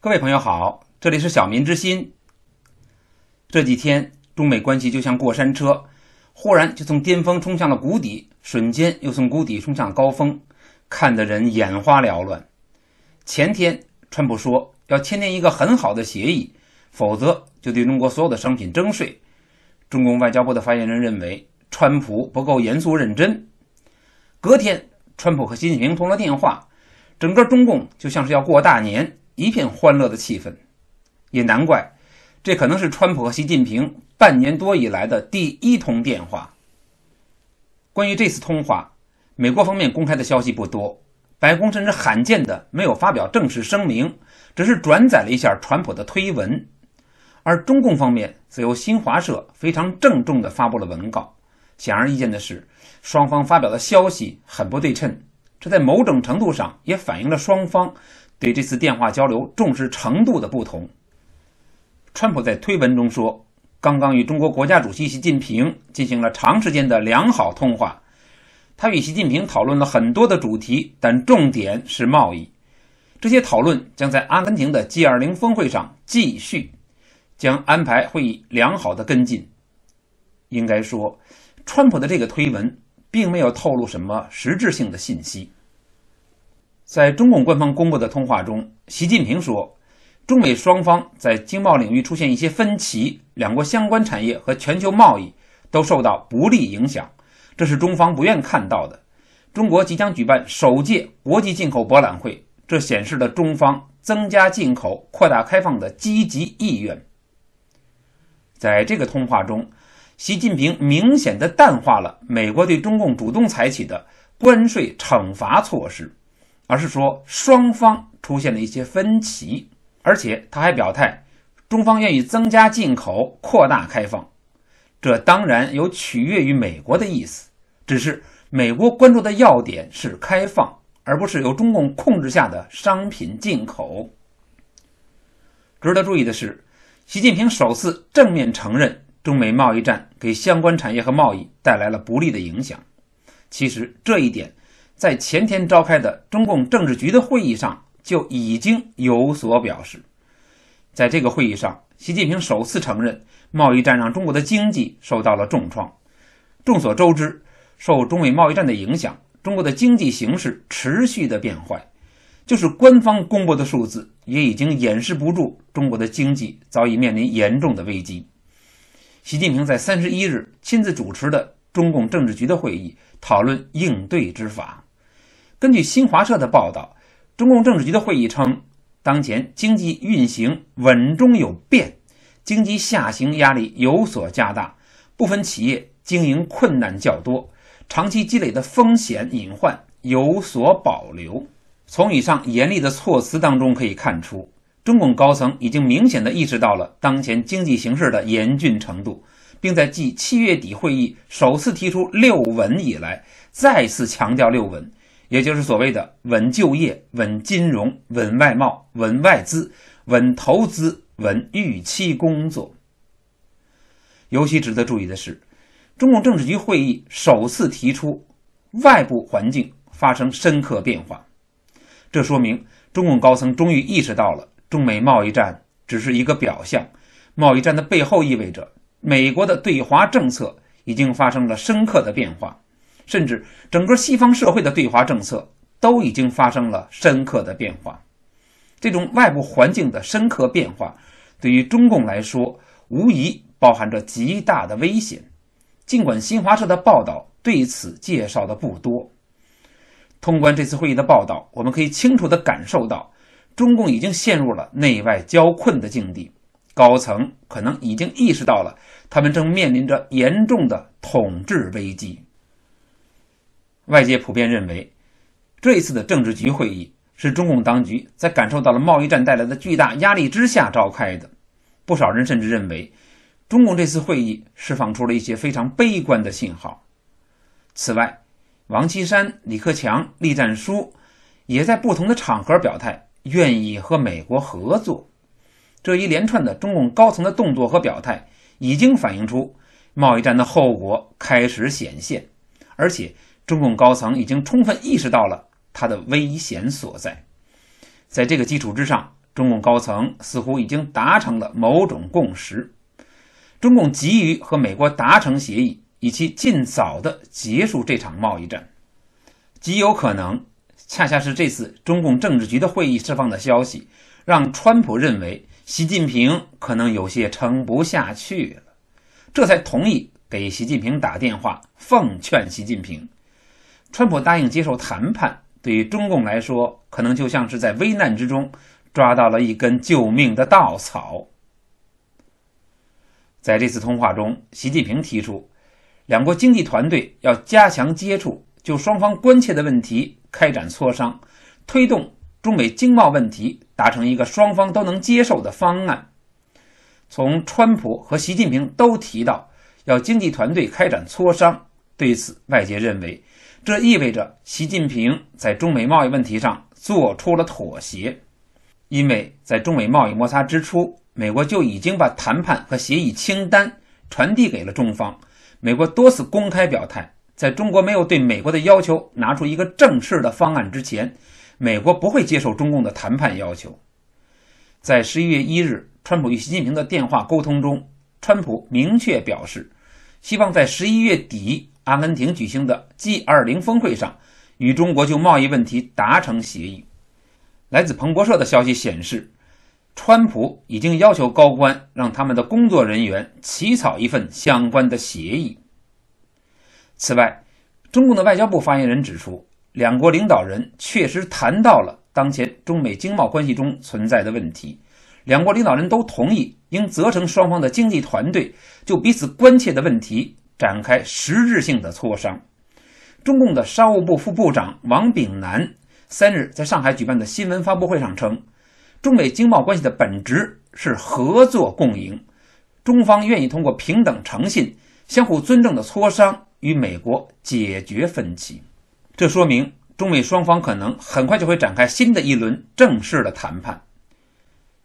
各位朋友好，这里是小民之心。这几天中美关系就像过山车，忽然就从巅峰冲向了谷底，瞬间又从谷底冲向高峰，看得人眼花缭乱。前天川普说要签订一个很好的协议。否则就对中国所有的商品征税。中共外交部的发言人认为，川普不够严肃认真。隔天，川普和习近平通了电话，整个中共就像是要过大年，一片欢乐的气氛。也难怪，这可能是川普和习近平半年多以来的第一通电话。关于这次通话，美国方面公开的消息不多，白宫甚至罕见的没有发表正式声明，只是转载了一下川普的推文。而中共方面则由新华社非常郑重地发布了文稿。显而易见的是，双方发表的消息很不对称，这在某种程度上也反映了双方对这次电话交流重视程度的不同。川普在推文中说：“刚刚与中国国家主席习近平进行了长时间的良好通话，他与习近平讨论了很多的主题，但重点是贸易。这些讨论将在阿根廷的 G20 峰会上继续。”将安排会议，良好的跟进。应该说，川普的这个推文并没有透露什么实质性的信息。在中共官方公布的通话中，习近平说：“中美双方在经贸领域出现一些分歧，两国相关产业和全球贸易都受到不利影响，这是中方不愿看到的。中国即将举办首届国际进口博览会，这显示了中方增加进口、扩大开放的积极意愿。”在这个通话中，习近平明显的淡化了美国对中共主动采取的关税惩罚措施，而是说双方出现了一些分歧，而且他还表态，中方愿意增加进口，扩大开放，这当然有取悦于美国的意思，只是美国关注的要点是开放，而不是由中共控制下的商品进口。值得注意的是。习近平首次正面承认，中美贸易战给相关产业和贸易带来了不利的影响。其实，这一点在前天召开的中共政治局的会议上就已经有所表示。在这个会议上，习近平首次承认，贸易战让中国的经济受到了重创。众所周知，受中美贸易战的影响，中国的经济形势持续的变坏。就是官方公布的数字，也已经掩饰不住中国的经济早已面临严重的危机。习近平在三十一日亲自主持的中共政治局的会议，讨论应对之法。根据新华社的报道，中共政治局的会议称，当前经济运行稳中有变，经济下行压力有所加大，部分企业经营困难较多，长期积累的风险隐患有所保留。从以上严厉的措辞当中可以看出，中共高层已经明显的意识到了当前经济形势的严峻程度，并在继七月底会议首次提出“六稳”以来，再次强调“六稳”，也就是所谓的稳就业、稳金融、稳外贸、稳外资、稳投资、稳预期工作。尤其值得注意的是，中共政治局会议首次提出外部环境发生深刻变化。这说明中共高层终于意识到了，中美贸易战只是一个表象，贸易战的背后意味着美国的对华政策已经发生了深刻的变化，甚至整个西方社会的对华政策都已经发生了深刻的变化。这种外部环境的深刻变化，对于中共来说无疑包含着极大的危险。尽管新华社的报道对此介绍的不多。通过这次会议的报道，我们可以清楚地感受到，中共已经陷入了内外交困的境地，高层可能已经意识到了，他们正面临着严重的统治危机。外界普遍认为，这一次的政治局会议是中共当局在感受到了贸易战带来的巨大压力之下召开的，不少人甚至认为，中共这次会议释放出了一些非常悲观的信号。此外，王岐山、李克强、栗战书也在不同的场合表态，愿意和美国合作。这一连串的中共高层的动作和表态，已经反映出贸易战的后果开始显现，而且中共高层已经充分意识到了它的危险所在。在这个基础之上，中共高层似乎已经达成了某种共识，中共急于和美国达成协议。以及尽早的结束这场贸易战，极有可能恰恰是这次中共政治局的会议释放的消息，让川普认为习近平可能有些撑不下去了，这才同意给习近平打电话奉劝习近平。川普答应接受谈判，对于中共来说，可能就像是在危难之中抓到了一根救命的稻草。在这次通话中，习近平提出。两国经济团队要加强接触，就双方关切的问题开展磋商，推动中美经贸问题达成一个双方都能接受的方案。从川普和习近平都提到要经济团队开展磋商，对此外界认为这意味着习近平在中美贸易问题上做出了妥协，因为在中美贸易摩擦之初，美国就已经把谈判和协议清单传递给了中方。美国多次公开表态，在中国没有对美国的要求拿出一个正式的方案之前，美国不会接受中共的谈判要求。在十一月一日，川普与习近平的电话沟通中，川普明确表示，希望在十一月底阿根廷举行的 G20 峰会上与中国就贸易问题达成协议。来自彭博社的消息显示。川普已经要求高官让他们的工作人员起草一份相关的协议。此外，中共的外交部发言人指出，两国领导人确实谈到了当前中美经贸关系中存在的问题，两国领导人都同意应责成双方的经济团队就彼此关切的问题展开实质性的磋商。中共的商务部副部长王炳南三日在上海举办的新闻发布会上称。中美经贸关系的本质是合作共赢，中方愿意通过平等、诚信、相互尊重的磋商与美国解决分歧。这说明中美双方可能很快就会展开新的一轮正式的谈判。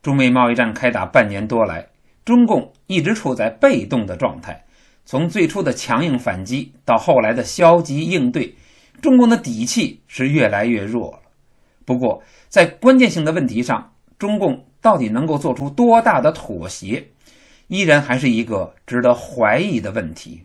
中美贸易战开打半年多来，中共一直处在被动的状态，从最初的强硬反击到后来的消极应对，中共的底气是越来越弱了。不过，在关键性的问题上，中共到底能够做出多大的妥协，依然还是一个值得怀疑的问题。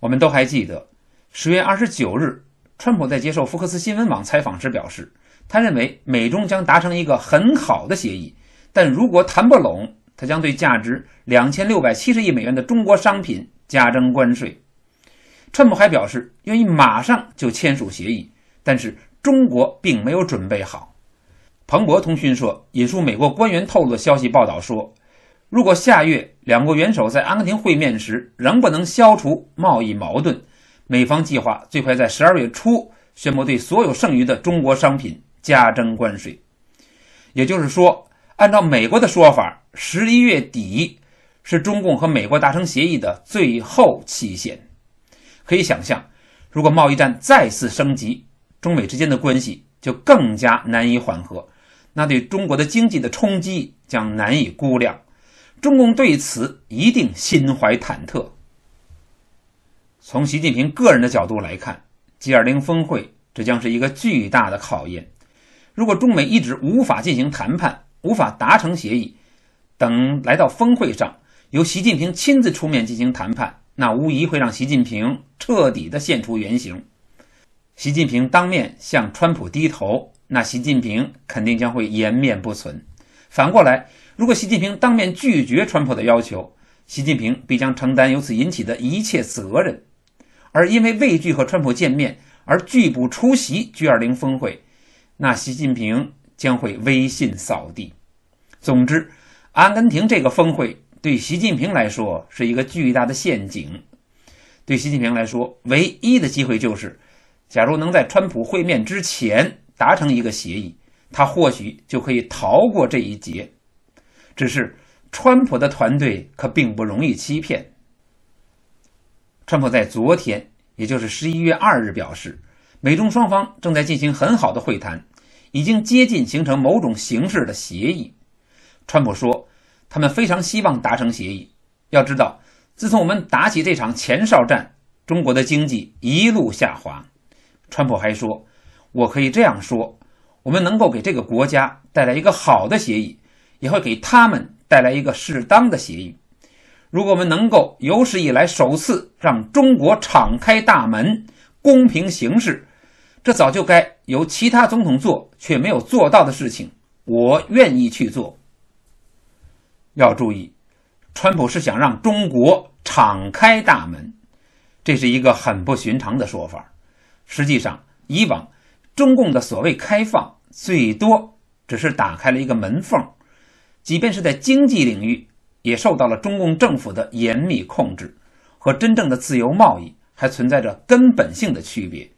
我们都还记得，十月二十九日，川普在接受福克斯新闻网采访时表示，他认为美中将达成一个很好的协议，但如果谈不拢，他将对价值两千六百七十亿美元的中国商品加征关税。川普还表示，愿意马上就签署协议，但是中国并没有准备好。彭博通讯社引述美国官员透露的消息报道说，如果下月两国元首在阿根廷会面时仍不能消除贸易矛盾，美方计划最快在12月初宣布对所有剩余的中国商品加征关税。也就是说，按照美国的说法，11月底是中共和美国达成协议的最后期限。可以想象，如果贸易战再次升级，中美之间的关系就更加难以缓和。那对中国的经济的冲击将难以估量，中共对此一定心怀忐忑。从习近平个人的角度来看，G20 峰会这将是一个巨大的考验。如果中美一直无法进行谈判，无法达成协议，等来到峰会上，由习近平亲自出面进行谈判，那无疑会让习近平彻底的现出原形。习近平当面向川普低头。那习近平肯定将会颜面不存。反过来，如果习近平当面拒绝川普的要求，习近平必将承担由此引起的一切责任。而因为畏惧和川普见面而拒不出席 G20 峰会，那习近平将会威信扫地。总之，阿根廷这个峰会对习近平来说是一个巨大的陷阱。对习近平来说，唯一的机会就是，假如能在川普会面之前。达成一个协议，他或许就可以逃过这一劫。只是川普的团队可并不容易欺骗。川普在昨天，也就是十一月二日表示，美中双方正在进行很好的会谈，已经接近形成某种形式的协议。川普说，他们非常希望达成协议。要知道，自从我们打起这场前哨战，中国的经济一路下滑。川普还说。我可以这样说，我们能够给这个国家带来一个好的协议，也会给他们带来一个适当的协议。如果我们能够有史以来首次让中国敞开大门，公平行事，这早就该由其他总统做却没有做到的事情，我愿意去做。要注意，川普是想让中国敞开大门，这是一个很不寻常的说法。实际上，以往。中共的所谓开放，最多只是打开了一个门缝，即便是在经济领域，也受到了中共政府的严密控制，和真正的自由贸易还存在着根本性的区别。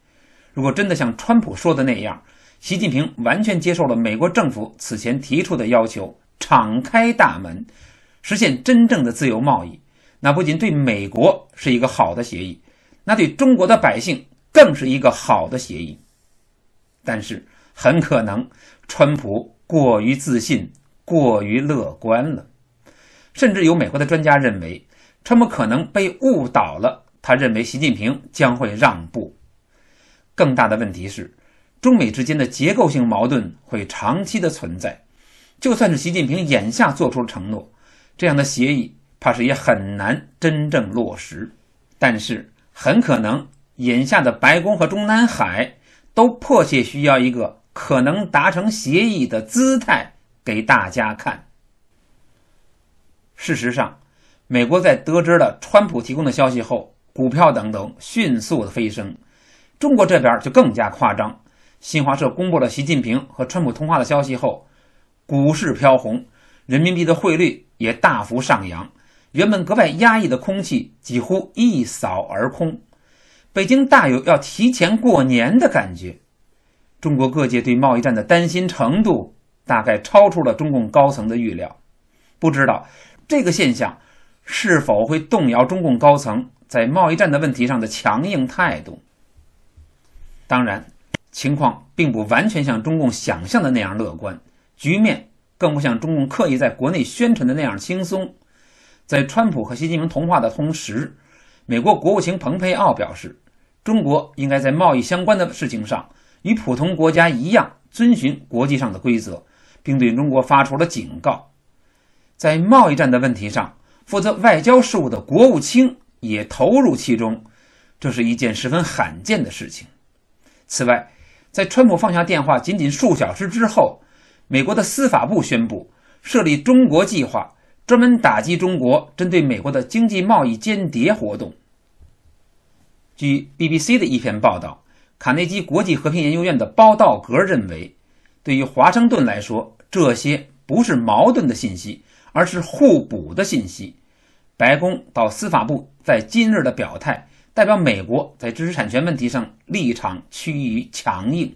如果真的像川普说的那样，习近平完全接受了美国政府此前提出的要求，敞开大门，实现真正的自由贸易，那不仅对美国是一个好的协议，那对中国的百姓更是一个好的协议。但是，很可能川普过于自信、过于乐观了。甚至有美国的专家认为，川普可能被误导了。他认为习近平将会让步。更大的问题是，中美之间的结构性矛盾会长期的存在。就算是习近平眼下做出承诺，这样的协议怕是也很难真正落实。但是，很可能眼下的白宫和中南海。都迫切需要一个可能达成协议的姿态给大家看。事实上，美国在得知了川普提供的消息后，股票等等迅速的飞升；中国这边就更加夸张。新华社公布了习近平和川普通话的消息后，股市飘红，人民币的汇率也大幅上扬，原本格外压抑的空气几乎一扫而空。北京大有要提前过年的感觉，中国各界对贸易战的担心程度大概超出了中共高层的预料，不知道这个现象是否会动摇中共高层在贸易战的问题上的强硬态度。当然，情况并不完全像中共想象的那样乐观，局面更不像中共刻意在国内宣传的那样轻松。在川普和习近平通话的同时。美国国务卿蓬佩奥表示，中国应该在贸易相关的事情上与普通国家一样遵循国际上的规则，并对中国发出了警告。在贸易战的问题上，负责外交事务的国务卿也投入其中，这是一件十分罕见的事情。此外，在川普放下电话仅仅数小时之后，美国的司法部宣布设立“中国计划”，专门打击中国针对美国的经济贸易间谍活动。据 BBC 的一篇报道，卡内基国际和平研究院的包道格认为，对于华盛顿来说，这些不是矛盾的信息，而是互补的信息。白宫到司法部在今日的表态，代表美国在知识产权问题上立场趋于强硬。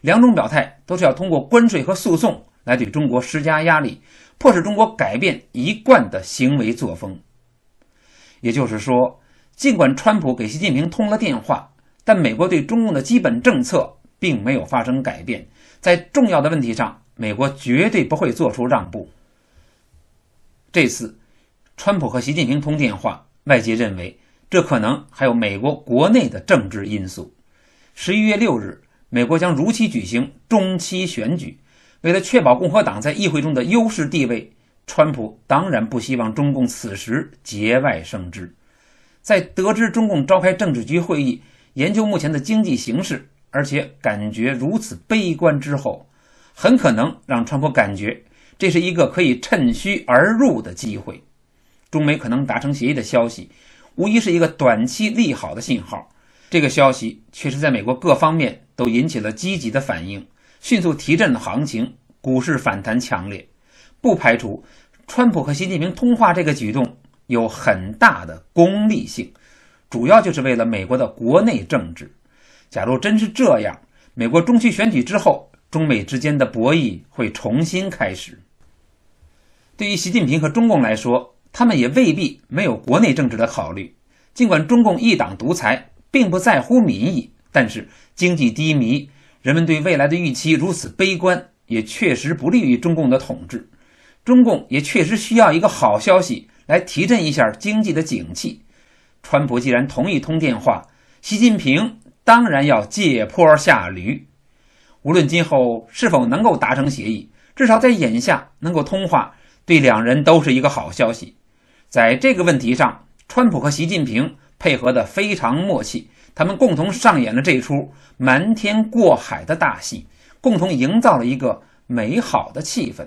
两种表态都是要通过关税和诉讼来对中国施加压力，迫使中国改变一贯的行为作风。也就是说。尽管川普给习近平通了电话，但美国对中共的基本政策并没有发生改变，在重要的问题上，美国绝对不会做出让步。这次，川普和习近平通电话，外界认为这可能还有美国国内的政治因素。十一月六日，美国将如期举行中期选举，为了确保共和党在议会中的优势地位，川普当然不希望中共此时节外生枝。在得知中共召开政治局会议研究目前的经济形势，而且感觉如此悲观之后，很可能让川普感觉这是一个可以趁虚而入的机会。中美可能达成协议的消息，无疑是一个短期利好的信号。这个消息确实在美国各方面都引起了积极的反应，迅速提振了行情，股市反弹强烈。不排除川普和习近平通话这个举动。有很大的功利性，主要就是为了美国的国内政治。假如真是这样，美国中期选举之后，中美之间的博弈会重新开始。对于习近平和中共来说，他们也未必没有国内政治的考虑。尽管中共一党独裁并不在乎民意，但是经济低迷，人们对未来的预期如此悲观，也确实不利于中共的统治。中共也确实需要一个好消息。来提振一下经济的景气。川普既然同意通电话，习近平当然要借坡下驴。无论今后是否能够达成协议，至少在眼下能够通话，对两人都是一个好消息。在这个问题上，川普和习近平配合的非常默契，他们共同上演了这一出瞒天过海的大戏，共同营造了一个美好的气氛。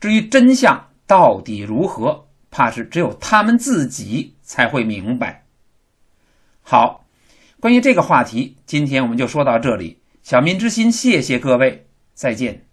至于真相到底如何？怕是只有他们自己才会明白。好，关于这个话题，今天我们就说到这里。小民之心，谢谢各位，再见。